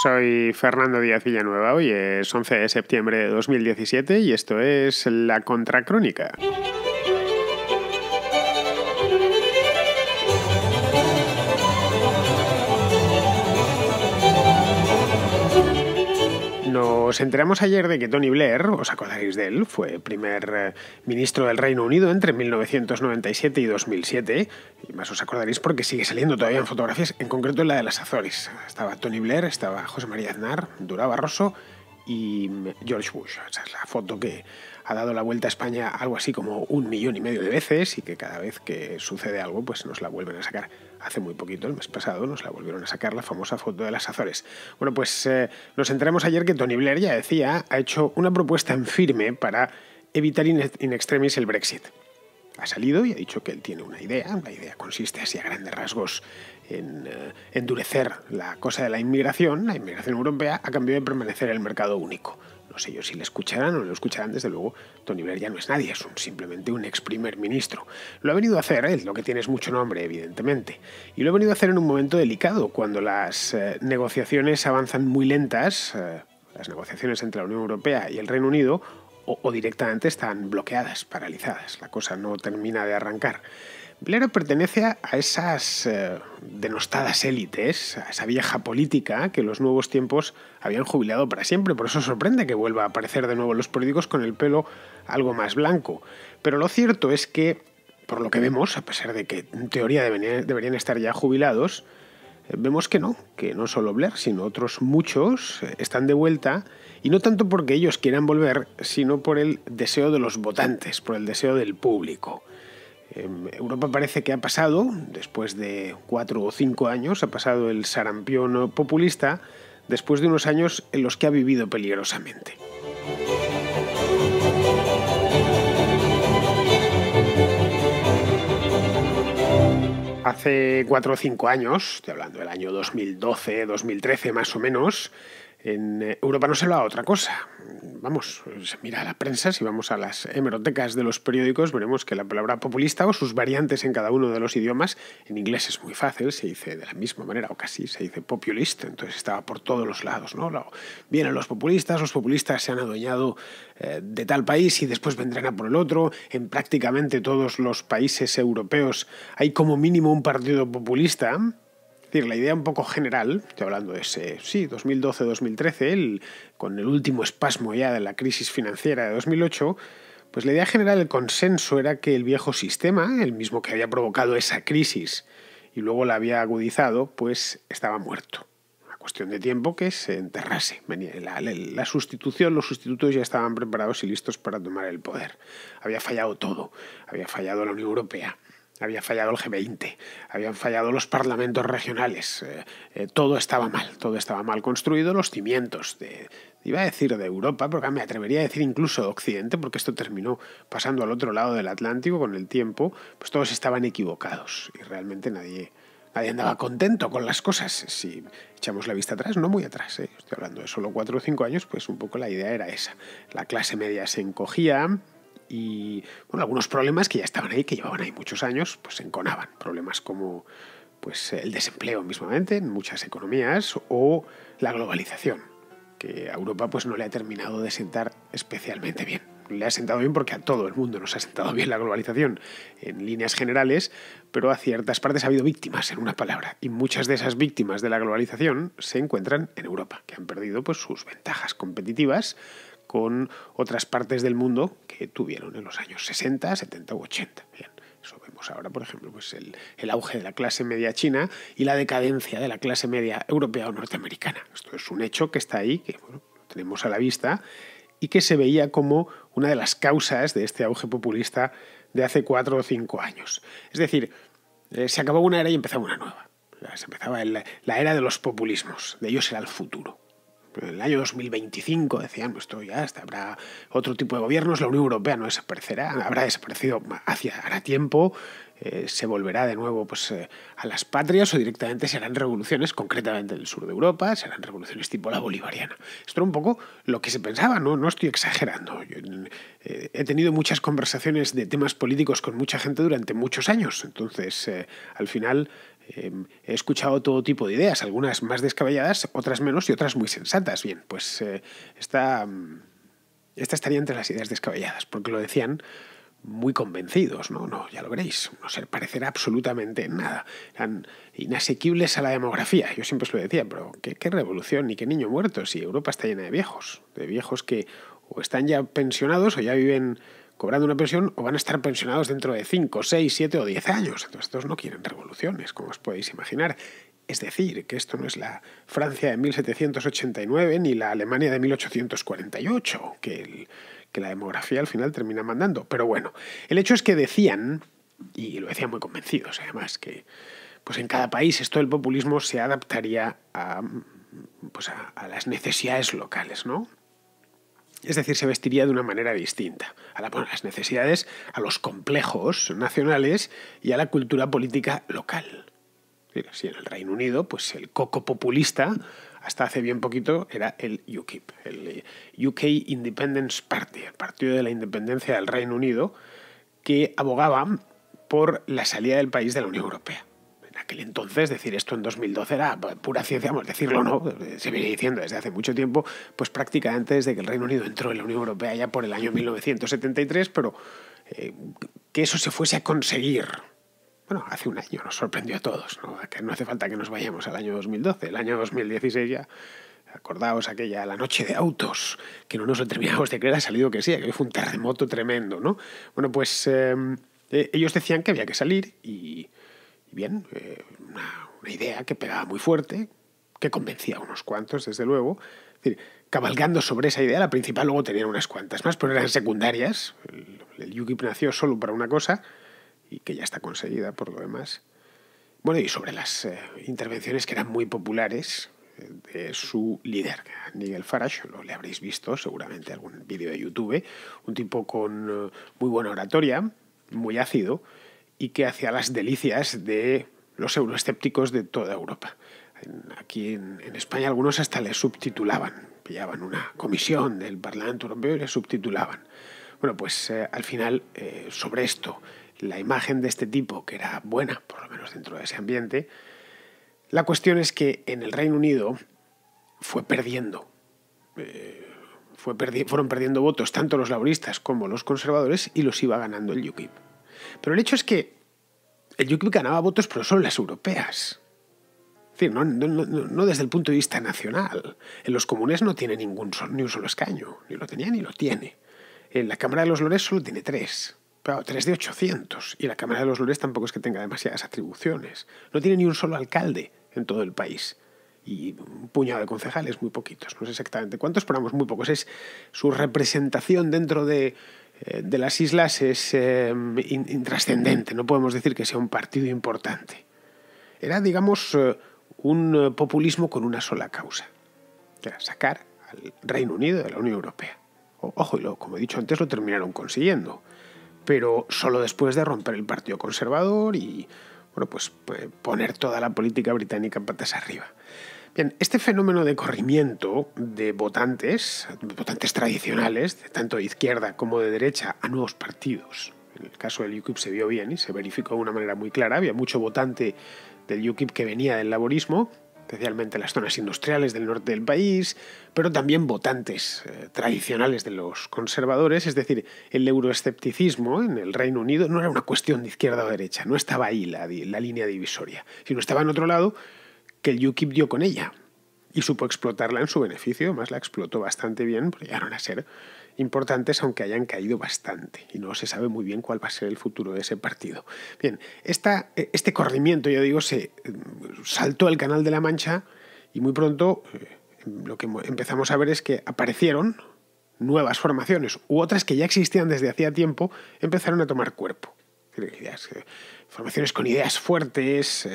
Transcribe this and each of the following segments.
Soy Fernando Díaz Villanueva, hoy es 11 de septiembre de 2017 y esto es La Contracrónica. Nos enteramos ayer de que Tony Blair, os acordaréis de él, fue primer eh, ministro del Reino Unido entre 1997 y 2007, y más os acordaréis porque sigue saliendo todavía en fotografías, en concreto en la de las Azores. Estaba Tony Blair, estaba José María Aznar, dura Barroso y George Bush. Esa es la foto que ha dado la vuelta a España algo así como un millón y medio de veces y que cada vez que sucede algo pues nos la vuelven a sacar hace muy poquito, el mes pasado, nos la volvieron a sacar la famosa foto de las Azores. Bueno, pues eh, nos enteramos ayer que Tony Blair, ya decía, ha hecho una propuesta en firme para evitar in, extremis el Brexit. Ha salido y ha dicho que él tiene una idea. La idea consiste así a grandes rasgos en eh, endurecer la cosa de la inmigración, la inmigración europea, a cambio de permanecer en el mercado único. No sé yo si le escucharán o no lo escucharán, desde luego, Tony Blair ya no es nadie, es simplemente un ex primer ministro. Lo ha venido a hacer él, lo que tiene es mucho nombre, evidentemente. Y lo ha venido a hacer en un momento delicado, cuando las eh, negociaciones avanzan muy lentas, eh, las negociaciones entre la Unión Europea y el Reino Unido, o directamente están bloqueadas, paralizadas. La cosa no termina de arrancar. Blair pertenece a esas eh, denostadas élites, a esa vieja política que los nuevos tiempos habían jubilado para siempre. Por eso sorprende que vuelva a aparecer de nuevo los políticos con el pelo algo más blanco. Pero lo cierto es que, por lo que vemos, a pesar de que en teoría deberían, deberían estar ya jubilados, eh, vemos que no, que no solo Blair, sino otros muchos eh, están de vuelta, y no tanto porque ellos quieran volver, sino por el deseo de los votantes, por el deseo del público. Em, Europa parece que ha pasado, después de cuatro o cinco años, ha pasado el sarampión populista, después de unos años en los que ha vivido peligrosamente. Hace cuatro o cinco años, estoy hablando del año 2012, 2013 más o menos, en Europa no se hablaba otra cosa vamos, mira a la prensa, si vamos a las hemerotecas de los periódicos, veremos que la palabra populista o sus variantes en cada uno de los idiomas, en inglés es muy fácil, se dice de la misma manera o casi, se dice populist, entonces estaba por todos los lados, ¿no? Vienen los populistas, los populistas se han adueñado eh, de tal país y después vendrán a por el otro, en prácticamente todos los países europeos hay como mínimo un partido populista, es decir, la idea un poco general, estoy hablando de ese, sí, 2012-2013, con el último espasmo ya de la crisis financiera de 2008, pues la idea general, el consenso era que el viejo sistema, el mismo que había provocado esa crisis y luego la había agudizado, pues estaba muerto. Una cuestión de tiempo que se enterrase. la sustitución, los sustitutos ya estaban preparados y listos para tomar el poder. Había fallado todo. Había fallado la Unión Europea había fallado el G20, habían fallado los parlamentos regionales, eh, eh, todo estaba mal, todo estaba mal construido, los cimientos de, iba a decir de Europa, porque me atrevería a decir incluso de Occidente, porque esto terminó pasando al otro lado del Atlántico con el tiempo, pues todos estaban equivocados y realmente nadie, nadie andaba contento con las cosas. Si echamos la vista atrás, no muy atrás, eh, estoy hablando de solo cuatro o cinco años, pues un poco la idea era esa. La clase media se encogía, y bueno, algunos problemas que ya estaban ahí, que llevaban ahí muchos años, pues se enconaban. Problemas como pues, el desempleo mismamente en muchas economías o la globalización, que a Europa pues, no le ha terminado de sentar especialmente bien. Le ha sentado bien porque a todo el mundo nos ha sentado bien la globalización en líneas generales, pero a ciertas partes ha habido víctimas, en una palabra, y muchas de esas víctimas de la globalización se encuentran en Europa, que han perdido pues, sus ventajas competitivas con otras partes del mundo que tuvieron en los años 60, 70 u 80. eso vemos ahora, por ejemplo, pues el, auge de la clase media china y la decadencia de la clase media europea o norteamericana. Esto es un hecho que está ahí, que tenemos a la vista y que se veía como una de las causas de este auge populista de hace cuatro o cinco años. Es decir, eh, se acabó una era y empezaba una nueva. Se empezaba la era de los populismos, de ellos era el futuro el año 2025 decían, pues esto ya habrá otro tipo de gobiernos, la Unión Europea no desaparecerá, habrá desaparecido hacia hará tiempo, eh, se volverá de nuevo pues, eh, a las patrias o directamente serán revoluciones, concretamente en el sur de Europa, serán revoluciones tipo la bolivariana. Esto era un poco lo que se pensaba, no, no estoy exagerando. Eh, he tenido muchas conversaciones de temas políticos con mucha gente durante muchos años, entonces al final he escuchado todo tipo de ideas, algunas más descabelladas, otras menos y otras muy sensatas. Bien, pues esta, mm, esta estaría entre las ideas descabelladas, porque lo decían muy convencidos, ¿no? no, ya lo veréis, no se parecerá absolutamente nada. Eran inasequibles a la demografía, yo siempre os lo decía, pero ¿qué, qué revolución y qué niño muerto si Europa está llena de viejos, de viejos que o están ya pensionados o ya viven cobrando una pensión o van a estar pensionados dentro de 5, 6, 7 o 10 años. Entonces estos no quieren revoluciones, como os podéis imaginar. Es decir, que esto no es la Francia de 1789 ni la Alemania de 1848, que el que la demografía al final termina mandando. Pero bueno, el hecho es que decían, y lo decían muy convencidos además, que pues en cada país esto del populismo se adaptaría a, pues, a, las necesidades locales, ¿no? Es decir, se vestiría de una manera distinta, a, las necesidades, a los complejos nacionales y a la cultura política local. Si en el Reino Unido, pues el coco populista hasta hace bien poquito era el UKIP, el eh, UK Independence Party, el Partido de la Independencia del Reino Unido, que abogaba por la salida del país de la Unión Europea. En aquel entonces, decir esto en 2012 era pura ciencia, vamos, decirlo no, se viene diciendo desde hace mucho tiempo, pues prácticamente desde que el Reino Unido entró en la Unión Europea ya por el año 1973, pero eh, que eso se fuese a conseguir bueno, hace un año nos sorprendió a todos, ¿no? Que no hace falta que nos vayamos al año 2012, el año 2016 ya acordaos aquella la noche de autos, que no nos lo de creer, ha salido que sí, que fue un terremoto tremendo, ¿no? Bueno, pues em, eh, ellos decían que había que salir y, bien, eh, una, idea que pegaba muy fuerte, que convencía a unos cuantos, desde luego. Es cabalgando sobre esa idea, la principal luego tenían unas cuantas más, pero eran secundarias. El, el UKIP nació solo para una cosa, y que ya está conseguida por lo demás. Bueno, y sobre las eh, intervenciones que eran muy populares eh, de su líder, Nigel Farage, lo le habréis visto seguramente algún vídeo de YouTube, un tipo con eh, muy buena oratoria, muy ácido y que hacía las delicias de los euroescépticos de toda Europa. aquí en, en, España algunos hasta le subtitulaban, pillaban una comisión del Parlamento Europeo y le subtitulaban. Bueno, pues al final sobre esto la imagen de este tipo, que era buena, por lo menos dentro de ese ambiente, la cuestión es que en el Reino Unido fue perdiendo. Eh, fue perdi fueron perdiendo votos tanto los laboristas como los conservadores y los iba ganando el UKIP. Pero el hecho es que el UKIP ganaba votos, pero solo las europeas. no, desde el punto de vista nacional. En los comunes no tiene ningún, ni un solo escaño, ni lo tenía ni lo tiene. En la Cámara de los Lores solo tiene tres. 3 de 800. Y la Cámara de los Lores tampoco es que tenga demasiadas atribuciones. No tiene ni un solo alcalde en todo el país. Y un puñado de concejales, muy poquitos. No sé exactamente cuántos, pero vamos, muy pocos. Es su representación dentro de, eh, las islas es eh, intrascendente. No podemos decir que sea un partido importante. Era, digamos, eh, un populismo con una sola causa. Era sacar al Reino Unido de la Unión Europea. Ojo, y lo, como he dicho antes, lo terminaron consiguiendo pero solo después de romper el Partido Conservador y bueno, pues, pues, poner toda la política británica en patas arriba. Bien, este fenómeno de corrimiento de votantes, votantes tradicionales, tanto de izquierda como de derecha, a nuevos partidos. En el caso del UKIP se vio bien y se verificó de una manera muy clara. Había mucho votante del UKIP que venía del laborismo especialmente las zonas industriales del norte del país, pero también votantes eh, tradicionales de los conservadores, es decir, el euroescepticismo en el Reino Unido no era una cuestión de izquierda o derecha, no estaba ahí la, la línea divisoria, sino estaba en otro lado que el UKIP dio con ella y supo explotarla en su beneficio, además la explotó bastante bien, llegaron a ser importantes, aunque hayan caído bastante, y no se sabe muy bien cuál va a ser el futuro de ese partido. Bien, esta, e, este corrimiento, yo digo, se eh, saltó el Canal de la Mancha y muy pronto eh, lo que empezamos a ver es que aparecieron nuevas formaciones u otras que ya existían desde hacía tiempo, empezaron a tomar cuerpo. Eh, formaciones con ideas fuertes,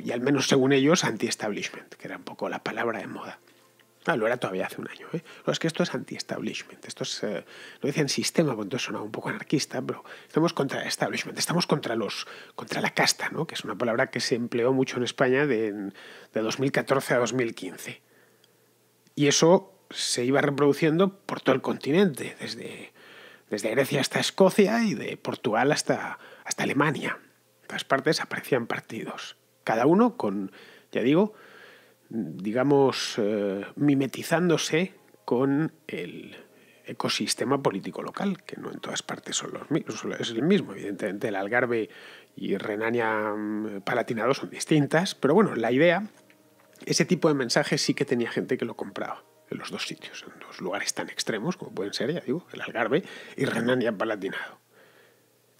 y al menos según ellos, anti-establishment, que era un poco la palabra de moda lo era todavía hace un año. ¿eh? es que esto es anti-establishment. Esto es, eh, lo dicen sistema, cuando sonaba un poco anarquista, pero estamos contra establishment, estamos contra los, contra la casta, ¿no? que es una palabra que se empleó mucho en España de, de 2014 a 2015. Y eso se iba reproduciendo por todo el continente, desde, desde Grecia hasta Escocia y de Portugal hasta, hasta Alemania. En todas partes aparecían partidos, cada uno con, ya digo, digamos, eh, mimetizándose con el ecosistema político local, que no en todas partes son es el mismo. Evidentemente el Algarve y Renania mm, Palatinado son distintas, pero bueno, la idea, ese tipo de mensajes sí que tenía gente que lo compraba en los dos sitios, en dos lugares tan extremos como pueden ser, ya digo, el Algarve y Renania Palatinado.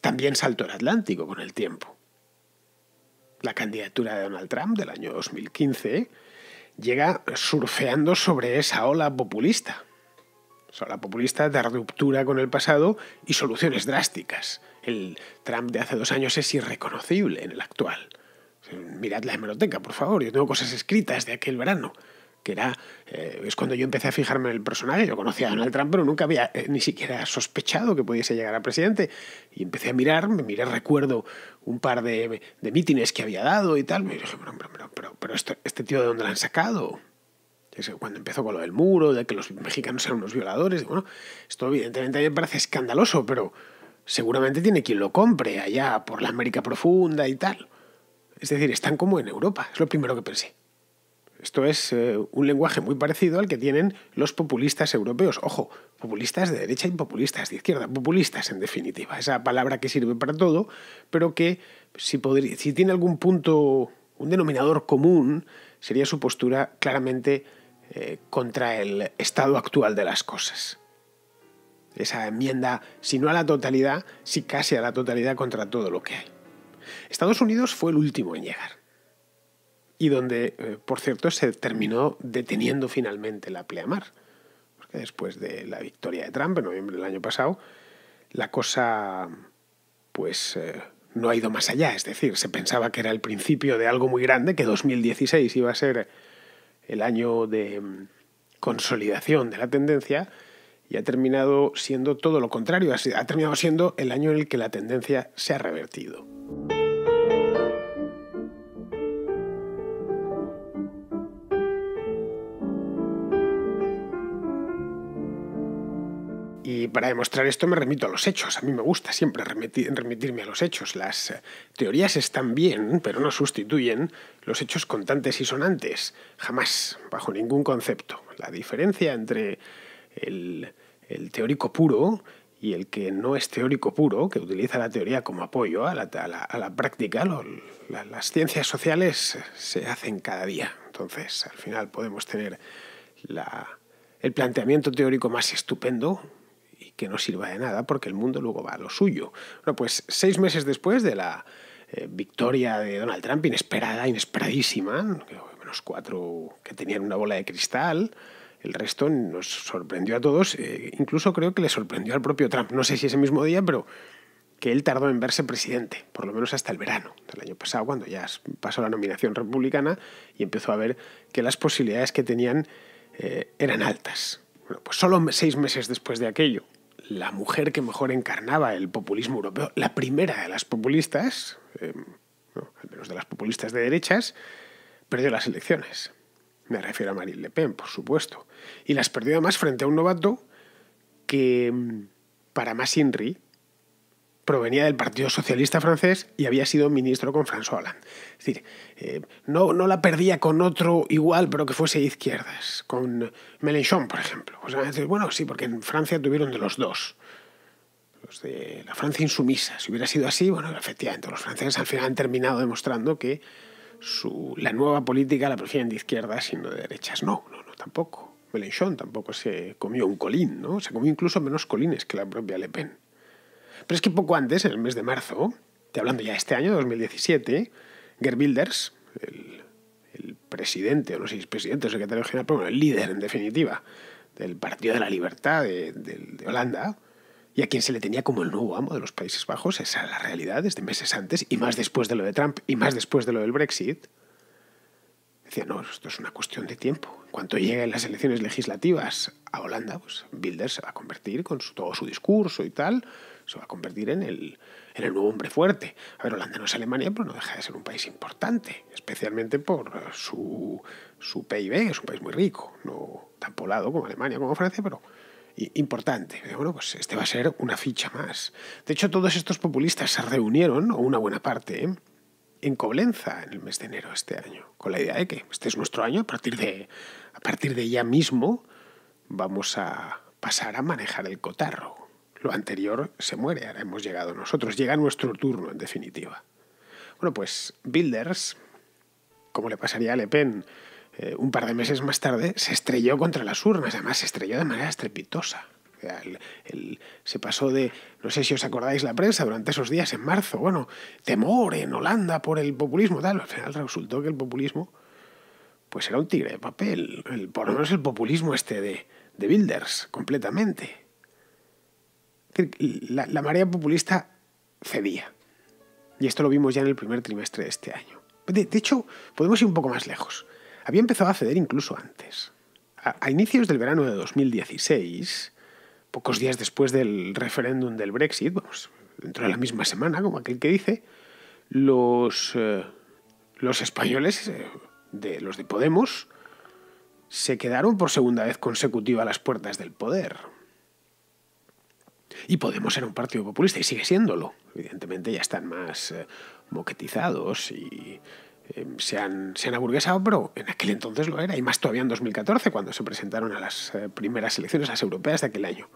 También saltó el Atlántico con el tiempo. La candidatura de Donald Trump del año 2015 llega surfeando sobre esa ola populista. Esa ola populista de ruptura con el pasado y soluciones drásticas. El Trump de hace dos años es irreconocible en el actual. Mirad la hemeroteca, por favor, yo tengo cosas escritas de aquel verano que era, eh, es cuando yo empecé a fijarme en el personaje, yo conocía a Donald Trump, pero nunca había eh, ni siquiera sospechado que pudiese llegar a presidente, y empecé a mirar, me miré, recuerdo un par de, mítines que había dado y tal, y dije, pero, pero, pero, pero este tío de dónde lo han sacado, cuando empezó con lo del muro, de que los mexicanos eran unos violadores, bueno, esto evidentemente a mí me parece escandaloso, pero seguramente tiene quien lo compre allá por la América profunda y tal. Es decir, están como en Europa, es lo primero que pensé. Esto es eh, un lenguaje muy parecido al que tienen los populistas europeos. Ojo, populistas de derecha y populistas de izquierda, populistas en definitiva. Esa palabra que sirve para todo, pero que si, tiene algún punto, un denominador común, sería su postura claramente eh, contra el estado actual de las cosas. Esa enmienda, si no a la totalidad, si casi a la totalidad contra todo lo que hay. Estados Unidos fue el último en llegar y donde, eh, por cierto, se terminó deteniendo finalmente la pleamar. Porque después de la victoria de Trump en noviembre del año pasado, la cosa pues eh, no ha ido más allá. Es decir, se pensaba que era el principio de algo muy grande, que 2016 iba a ser el año de mm, consolidación de la tendencia y ha terminado siendo todo lo contrario, ha terminado siendo el año en el que la tendencia se ha revertido. para demostrar esto me remito a los hechos. A mí me gusta siempre remitirme a los hechos. Las eh, teorías están bien, pero no sustituyen los hechos contantes y sonantes. Jamás, bajo ningún concepto. La diferencia entre el, teórico puro y el que no es teórico puro, que utiliza la teoría como apoyo a la, práctica, las ciencias sociales se hacen cada día. Entonces, al final podemos tener el planteamiento teórico más estupendo, que no sirva de nada porque el mundo luego va a lo suyo. Bueno, pues seis meses después de la eh, victoria de Donald Trump, inesperada, inesperadísima, menos cuatro que tenían una bola de cristal, el resto nos sorprendió a todos, eh, incluso creo que le sorprendió al propio Trump, no sé si ese mismo día, pero que él tardó en verse presidente, por lo menos hasta el verano del año pasado, cuando ya pasó la nominación republicana y empezó a ver que las posibilidades que tenían eh, eran altas. Bueno, pues solo seis meses después de aquello, la mujer que mejor encarnaba el populismo europeo, la primera de las populistas, em, al menos de las populistas de derechas, perdió las elecciones. Me refiero a Marine Le Pen, por supuesto. Y las perdió además frente a un novato que, em, para más Inri, provenía del Partido Socialista francés y había sido ministro con François Hollande. Es decir, eh, no, no, la perdía con otro igual, pero que fuese de izquierdas, con Mélenchon, por ejemplo. bueno, sí, porque en Francia tuvieron de los dos. Los de la Francia insumisa. Si hubiera sido así, bueno, efectivamente, los franceses al final han terminado demostrando que la nueva política la prefieren de izquierdas y no de derechas. No, no, no, tampoco. Mélenchon tampoco se comió un colín, ¿no? Se comió incluso menos colines que la propia Le Pen. Pero es que poco antes, en el mes de marzo, te hablando ya este año, 2017, Gerd Wilders, el, el, presidente, o no sé si es presidente o secretario general, pero bueno, el líder en definitiva del Partido de la Libertad de, Holanda, y a quien se le tenía como el nuevo amo de los Países Bajos, esa es la realidad desde meses antes, y más después de lo de Trump, y más después de lo del Brexit, decía, no, esto es una cuestión de tiempo. En cuanto lleguen las elecciones legislativas a Holanda, pues Bilder se va a convertir con todo su discurso y tal, se va a convertir en el, nuevo hombre fuerte. A ver, Holanda no es Alemania, pero no deja de ser un país importante, especialmente por su, su PIB, es un país muy rico, no tan poblado como Alemania, como Francia, pero importante. Bueno, pues este va a ser una ficha más. De hecho, todos estos populistas se reunieron, o una buena parte, ¿eh? en Coblenza en el mes de enero este año, con la idea de que este es nuestro año, a partir de, a partir de ya mismo vamos a pasar a manejar el cotarro. Lo anterior se muere, ahora hemos llegado nosotros, llega nuestro turno en definitiva. Bueno, pues Builders, como le pasaría a Le Pen eh, un par de meses más tarde, se estrelló contra las urnas, además se estrelló de manera estrepitosa. se pasó de, no sé si os acordáis la prensa durante esos días en marzo, bueno, temor en Holanda por el populismo, tal, al final resultó que el populismo, pues era un tigre de papel, por lo menos el populismo este de, de Bilders, completamente la, marea populista cedía. Y esto lo vimos ya en el primer trimestre de este año. De, hecho, podemos ir un poco más lejos. Había empezado a ceder incluso antes. A, inicios del verano de 2016, pocos días después del referéndum del Brexit, vamos, dentro de la misma semana, como aquel que dice, los, eh, los españoles, eh, de, los de Podemos, se quedaron por segunda vez consecutiva a las puertas del poder. Y Podemos ser un partido populista y sigue siéndolo. Evidentemente ya están más eh, moquetizados y eh, se, han, se aburguesado, pero en aquel entonces lo era, y más todavía en 2014, cuando se presentaron a las eh, primeras elecciones, las europeas de aquel año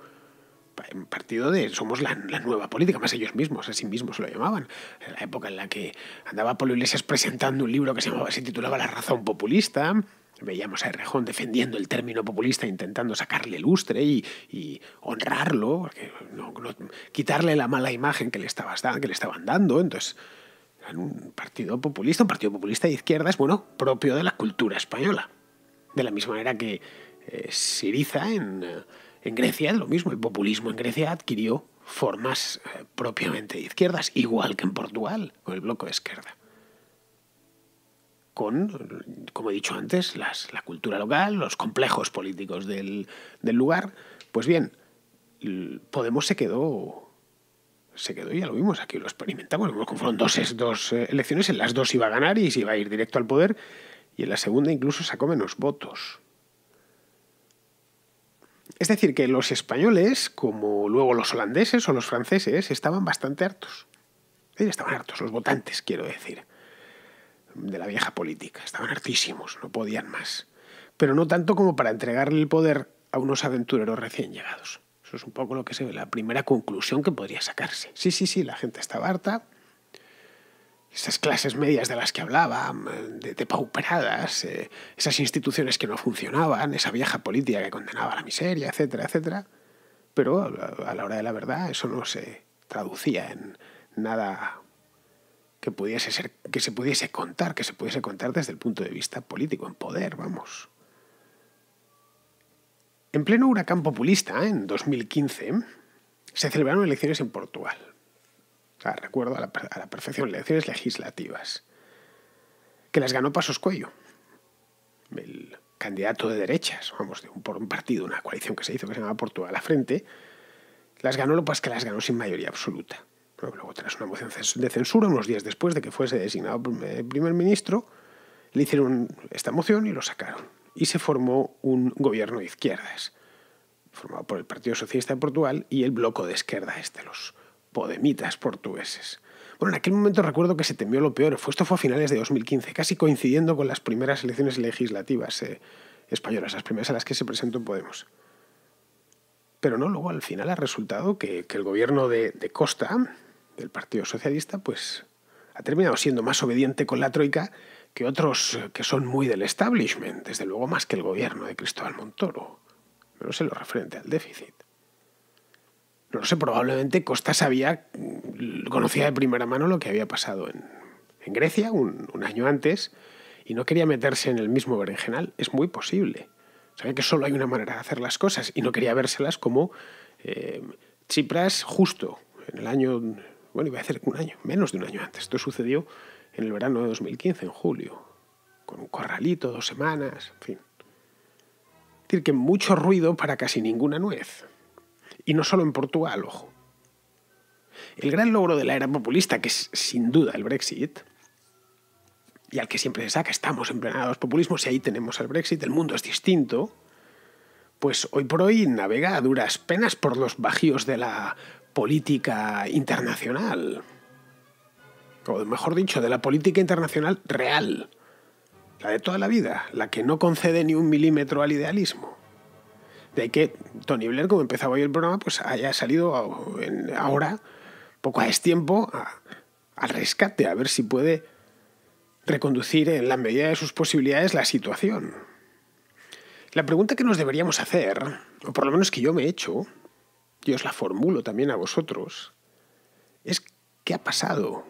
partido de somos la, nueva política, más ellos mismos, así sí mismos lo llamaban. En la época en la que andaba Pablo Iglesias presentando un libro que se, titulaba La razón populista, Veíamos a Errejón defendiendo el término populista, intentando sacarle lustre y, y honrarlo, quitarle la mala imagen que le, estaba, que le estaban dando. Entonces, un partido populista, un partido populista de es bueno, propio de la cultura española. De la misma manera que eh, Siriza en... Eh, en Grecia es lo mismo, el populismo en Grecia adquirió formas eh, propiamente de izquierdas, igual que en Portugal, con el bloque de izquierda. Con, como he dicho antes, la cultura local, los complejos políticos del, lugar. Pues bien, Podemos se quedó se quedó, ya lo vimos, aquí lo experimentamos, fueron dos, dos eh, elecciones, en las dos iba a ganar y se iba a ir directo al poder, y en la segunda incluso sacó menos votos. Es decir, que los españoles, como luego los holandeses o los franceses, estaban bastante hartos. Estaban hartos, los votantes, quiero decir, de la vieja política. Estaban hartísimos, no podían más. Pero no tanto como para entregarle el poder a unos aventureros recién llegados. Eso es un poco lo que se ve, la primera conclusión que podría sacarse. Sí, sí, sí, la gente estaba harta, esas clases medias de las que hablaba, de pauperadas, eh, esas instituciones que no funcionaban, esa vieja política que condenaba a la miseria, etcétera, etcétera. Pero a la hora de la verdad eso no se traducía en nada que pudiese que se pudiese contar, que se pudiese contar desde el punto de vista político, en poder, vamos. En pleno huracán populista, en 2015, se celebraron elecciones en Portugal recuerdo a la, perfección la perfección, elecciones legislativas, que las ganó Pasos Cuello, el candidato de derechas, vamos, por un partido, una coalición que se hizo que se llamaba Portugal a la frente, las ganó, lo que pasa es que las ganó sin mayoría absoluta. Luego, tras una moción de censura, unos días después de que fuese designado eh, primer ministro, le hicieron esta moción y lo sacaron. Y se formó un gobierno de izquierdas, formado por el Partido Socialista de Portugal y el Bloco de Izquierda, este, los podemitas portugueses. Bueno, en aquel momento recuerdo que se temió lo peor. esto fue a finales de 2015, casi coincidiendo con las primeras elecciones legislativas eh, españolas, las primeras a las que se presentó Podemos. Pero no, luego al final ha resultado que, el gobierno de, de, Costa, del Partido Socialista, pues ha terminado siendo más obediente con la Troika que otros eh, que son muy del establishment, desde luego más que el gobierno de Cristóbal Montoro. Pero se lo referente al déficit no sé, probablemente Costa sabía, mm, conocía de primera mano lo que había pasado en, Grecia un, año antes y no quería meterse en el mismo berenjenal. Es muy posible. Sabía que solo hay una manera de hacer las cosas y no quería vérselas como Chipras eh, justo en el año, bueno, iba a ser un año, menos de un año antes. Esto sucedió en el verano de 2015, en julio, con un corralito, dos semanas, en fin. Es decir, que mucho ruido para casi ninguna nuez y no solo en Portugal, ojo. El gran logro de la era populista, que es sin duda el Brexit, y al que siempre se saca, estamos en plena populismos y ahí tenemos el Brexit, el mundo es distinto, pues hoy por hoy navega a duras penas por los bajíos de la política internacional. O mejor dicho, de la política internacional real. La de toda la vida, la que no concede ni un milímetro al idealismo. De que Tony Blair, como empezaba hoy el programa, pues haya salido ahora, poco a tiempo, al rescate, a ver si puede reconducir en la medida de sus posibilidades la situación. La pregunta que nos deberíamos hacer, o por lo menos que yo me he hecho, y os la formulo también a vosotros, es ¿qué ha pasado?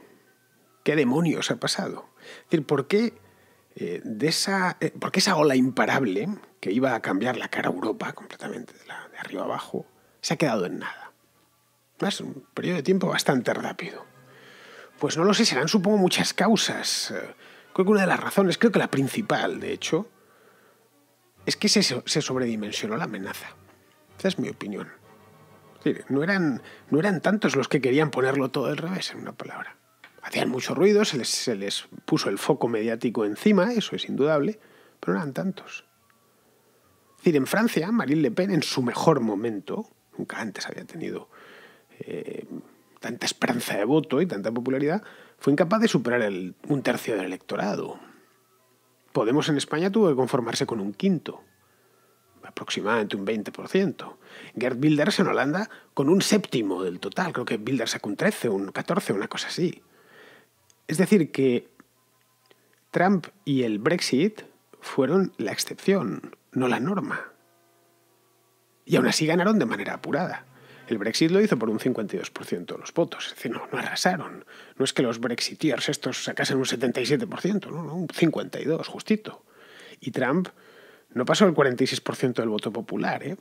¿Qué demonios ha pasado? Es decir, ¿por qué, eh, de esa, eh, ¿por qué esa ola imparable que iba a cambiar la cara a Europa completamente, de, arriba abajo, se ha quedado en nada. Es un periodo de tiempo bastante rápido. Pues no lo sé, serán supongo muchas causas. Eh, creo que una de las razones, creo que la principal, de hecho, es que se, sobredimensionó la amenaza. Esa es mi opinión. no eran, no eran tantos los que querían ponerlo todo al revés, en una palabra. Hacían mucho ruido, se les, se les puso el foco mediático encima, eso es indudable, pero no eran tantos decir, en Francia, Marine Le Pen, en su mejor momento, nunca antes había tenido eh, tanta esperanza de voto y tanta popularidad, fue incapaz de superar un tercio del electorado. Podemos en España tuvo que conformarse con un quinto, aproximadamente un 20%. Gerd Wilders en Holanda con un séptimo del total, creo que Wilders sacó un 13, un 14, una cosa así. Es decir, que Trump y el Brexit fueron la excepción no la norma. Y aún así ganaron de manera apurada. El Brexit lo hizo por un 52% de los votos. Es decir, no, no, arrasaron. No es que los Brexiteers estos sacasen un 77%, no, no un 52%, justito. Y Trump no pasó el 46% del voto popular. ¿eh?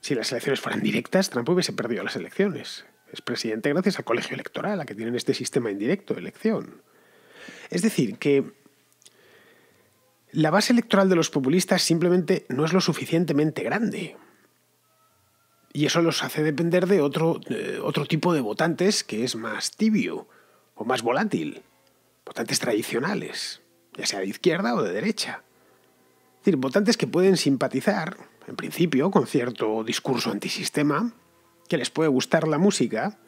Si las elecciones fueran directas, Trump hubiese perdido las elecciones. Es presidente gracias al colegio electoral, a que tienen este sistema indirecto de elección. Es decir, que la base electoral de los populistas simplemente no es lo suficientemente grande. Y eso los hace depender de otro, tipo de votantes que es más tibio o más volátil. Votantes tradicionales, ya sea de izquierda o de derecha. Es decir, votantes que pueden simpatizar, en principio, con cierto discurso antisistema, que les puede gustar la música,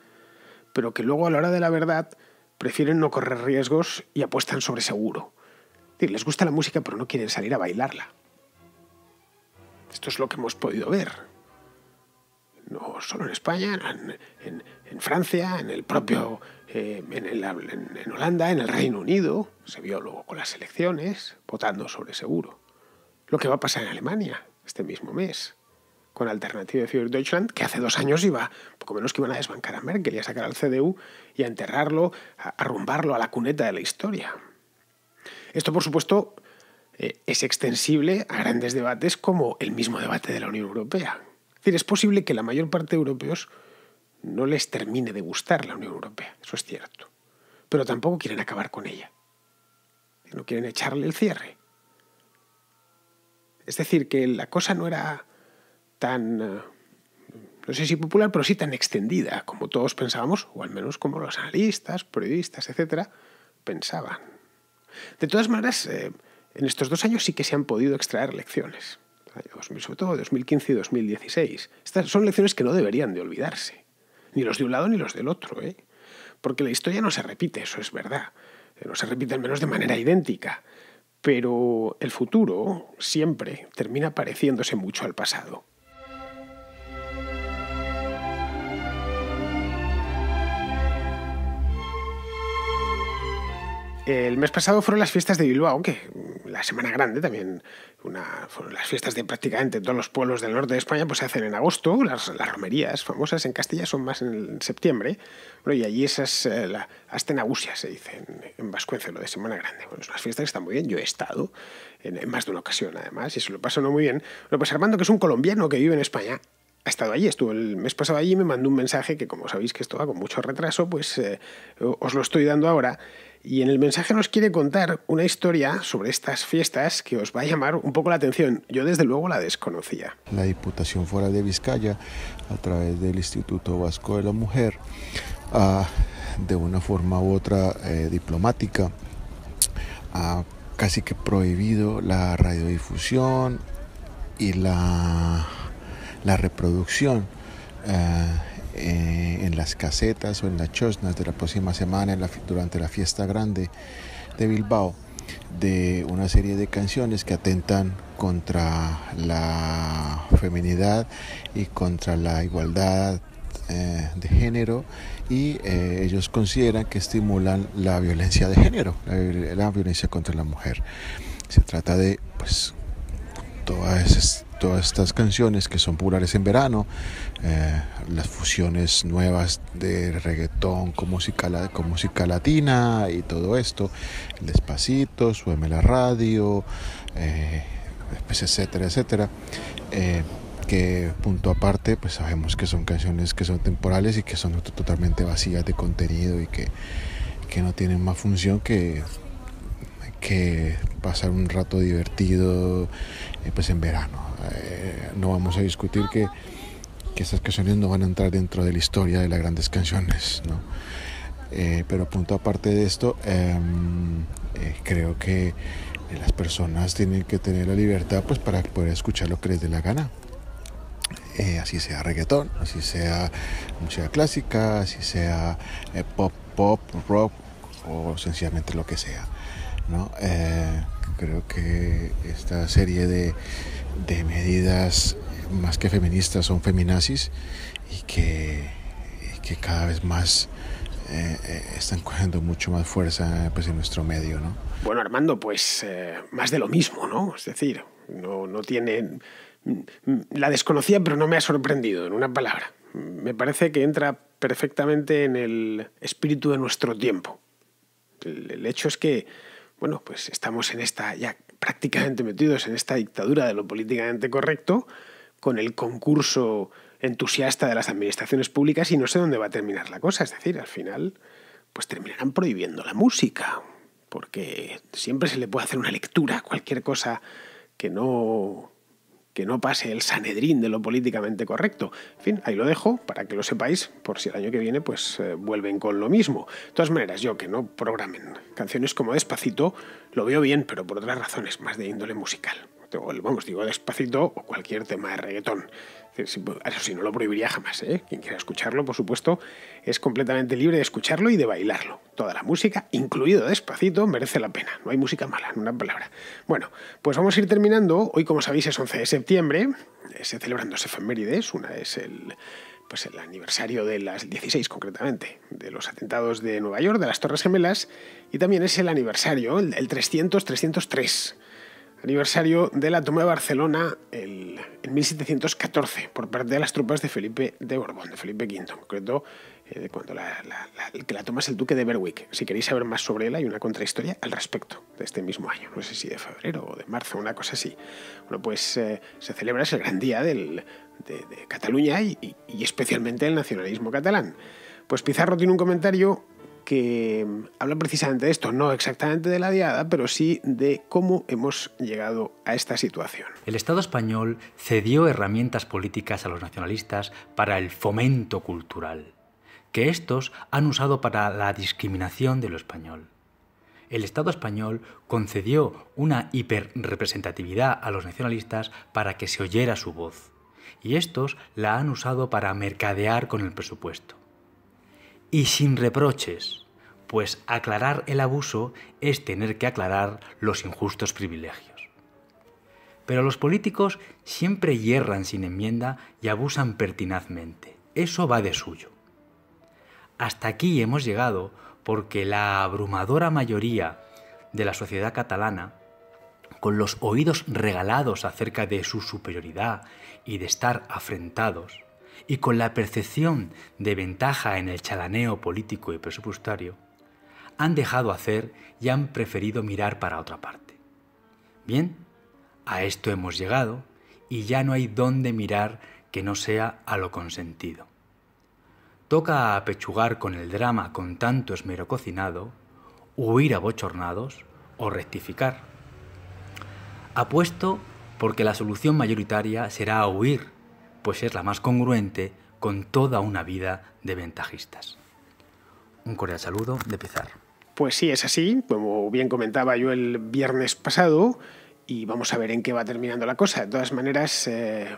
pero que luego a la hora de la verdad prefieren no correr riesgos y apuestan sobre seguro les gusta la música pero no quieren salir a bailarla. Esto es lo que hemos podido ver. No solo en España, en, Francia, en el propio, eh, en, Holanda, en el Reino Unido, se vio luego con las elecciones, votando sobre seguro. Lo que va a pasar en Alemania este mismo mes, con Alternative für Deutschland, que hace dos años iba, poco menos que iban a desbancar a Merkel y a sacar al CDU y a enterrarlo, a arrumbarlo a la cuneta de la historia. Esto, por supuesto, eh, es extensible a grandes debates como el mismo debate de la Unión Europea. Es decir, es posible que la mayor parte de europeos no les termine de gustar la Unión Europea, eso es cierto. Pero tampoco quieren acabar con ella. No quieren echarle el cierre. Es decir, que la cosa no era tan, eh, no sé si popular, pero sí tan extendida como todos pensábamos, o al menos como los analistas, periodistas, etcétera, pensaban. De todas maneras, eh, en estos dos años sí que se han podido extraer lecciones, sobre todo 2015 y 2016. Estas son lecciones que no deberían de olvidarse, ni los de un lado ni los del otro, ¿eh? porque la historia no se repite, eso es verdad, eh, no se repite al menos de manera idéntica, pero el futuro siempre termina pareciéndose mucho al pasado. El mes pasado fueron las fiestas de Bilbao, aunque la Semana Grande también, una, fueron las fiestas de prácticamente todos los pueblos del norte de España, pues se hacen en agosto, las, romerías famosas en Castilla son más en septiembre, bueno, y allí esas, eh, hasta se dice, en, en Vascuence, lo de Semana Grande. Bueno, son las fiestas que están muy bien, yo he estado en, más de una ocasión además, y se lo paso no muy bien. Bueno, pues Armando, que es un colombiano que vive en España, ha estado allí, estuvo el mes pasado allí y me mandó un mensaje que como sabéis que esto va con mucho retraso, pues eh, os lo estoy dando ahora. Y en el mensaje nos quiere contar una historia sobre estas fiestas que os va a llamar un poco la atención. Yo desde luego la desconocía. La Diputación fuera de Vizcaya, a través del Instituto Vasco de la Mujer, de una forma u otra eh, diplomática, ha casi que prohibido la radiodifusión y la, reproducción eh, eh, en las casetas o en las chosnas de la próxima semana durante la fiesta grande de Bilbao de una serie de canciones que atentan contra la feminidad y contra la igualdad eh, de género y eh, ellos consideran que estimulan la violencia de género, la, la violencia contra la mujer. Se trata de pues todas esas todas estas canciones que son populares en verano, eh, las fusiones nuevas de reggaetón con música, latina y todo esto, el despacito, sueme la radio, eh, pues, etcétera, etcétera. Eh, que punto aparte, pues sabemos que son canciones que son temporales y que son totalmente vacías de contenido y que, no tienen más función que que pasar un rato divertido pues en verano eh, no vamos a discutir que, estas canciones no van a entrar dentro de la historia de las grandes canciones, eh, pero punto aparte de esto, em, eh, creo que las personas tienen que tener la libertad pues, para poder escuchar lo que les dé la gana. así sea reggaetón, así sea música clásica, así sea pop, pop, rock o sencillamente lo que sea. creo que esta serie de de medidas más que feministas son feminazis y que, que cada vez más eh, eh, están cogiendo mucho más fuerza pues, en nuestro medio. Bueno, Armando, pues eh, más de lo mismo, ¿no? Es decir, no, no tienen... La desconocía, pero no me ha sorprendido, en una palabra. Me parece que entra perfectamente en el espíritu de nuestro tiempo. El, el hecho es que, bueno, pues estamos en esta ya prácticamente metidos en esta dictadura de lo políticamente correcto, con el concurso entusiasta de las administraciones públicas y no sé dónde va a terminar la cosa. Es decir, al final, pues terminarán prohibiendo la música, porque siempre se le puede hacer una lectura a cualquier cosa que no que no pase el Sanedrín de lo políticamente correcto. En fin, ahí lo dejo para que lo sepáis por si el año que viene pues eh, vuelven con lo mismo. De todas maneras, yo que no programen canciones como Despacito, lo veo bien, pero por otras razones, más de índole musical o vamos, digo despacito, o cualquier tema de reggaetón. Eso sí, no lo prohibiría jamás, ¿eh? Quien quiera escucharlo, por supuesto, es completamente libre de escucharlo y de bailarlo. Toda la música, incluido despacito, merece la pena. No hay música mala, en una palabra. Bueno, pues vamos a ir terminando. Hoy, como sabéis, es 11 de septiembre. Eh, se celebran dos efemérides. Una es el pues el aniversario de las 16 concretamente, de los atentados de Nueva York, de las Torres Gemelas, y también es el aniversario, el, 300, 303, aniversario de la toma de Barcelona en 1714 por parte de las tropas de Felipe de Borbón, de Felipe V, en concreto eh, cuando la, el que la toma es el duque de Berwick. Si queréis saber más sobre él, hay una contrahistoria al respecto de este mismo año, no sé si de febrero o de marzo, una cosa así. Bueno, pues eh, se celebra, ese el gran día de, Cataluña y, especialmente el nacionalismo catalán. Pues Pizarro tiene un comentario que habla precisamente de esto, no exactamente de la diada, pero sí de cómo hemos llegado a esta situación. El Estado español cedió herramientas políticas a los nacionalistas para el fomento cultural, que estos han usado para la discriminación de lo español. El Estado español concedió una hiperrepresentatividad a los nacionalistas para que se oyera su voz, y estos la han usado para mercadear con el presupuesto y sin reproches, pues aclarar el abuso es tener que aclarar los injustos privilegios. Pero los políticos siempre hierran sin enmienda y abusan pertinazmente. Eso va de suyo. Hasta aquí hemos llegado porque la abrumadora mayoría de la sociedad catalana, con los oídos regalados acerca de su superioridad y de estar afrentados, y con la percepción de ventaja en el chalaneo político y presupuestario, han dejado hacer y han preferido mirar para otra parte. Bien, a esto hemos llegado y ya no hay dónde mirar que no sea a lo consentido. Toca apechugar con el drama con tanto esmero cocinado, huir a bochornados o rectificar. Apuesto porque la solución mayoritaria será huir pues es la más congruente con toda una vida de ventajistas. Un cordial saludo de Pizarro. Pues sí, es así, como bien comentaba yo el viernes pasado, y vamos a ver en qué va terminando la cosa. De todas maneras, eh,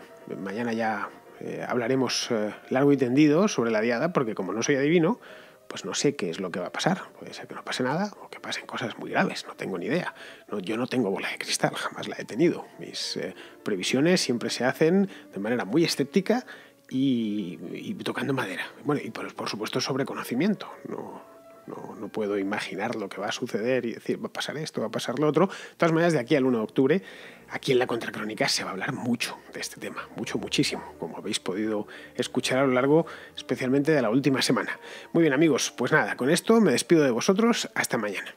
mañana ya eh, hablaremos eh, largo y tendido sobre la diada, porque como no soy adivino, pues no sé qué es lo que va a pasar. Puede ser que no pase nada o que pasen cosas muy graves, no tengo ni idea. No, yo no tengo bola de cristal, jamás la he tenido. Mis eh, previsiones siempre se hacen de manera muy escéptica y, tocando madera. Bueno, y por, por supuesto sobre conocimiento. No, no, puedo imaginar lo que va a suceder y decir, va a pasar esto, va a pasar lo otro. De todas maneras, de aquí al 1 de octubre, aquí en la Contracrónica se va a hablar mucho de este tema, mucho, muchísimo, como habéis podido escuchar a lo largo, especialmente de la última semana. Muy bien, amigos, pues nada, con esto me despido de vosotros, hasta mañana.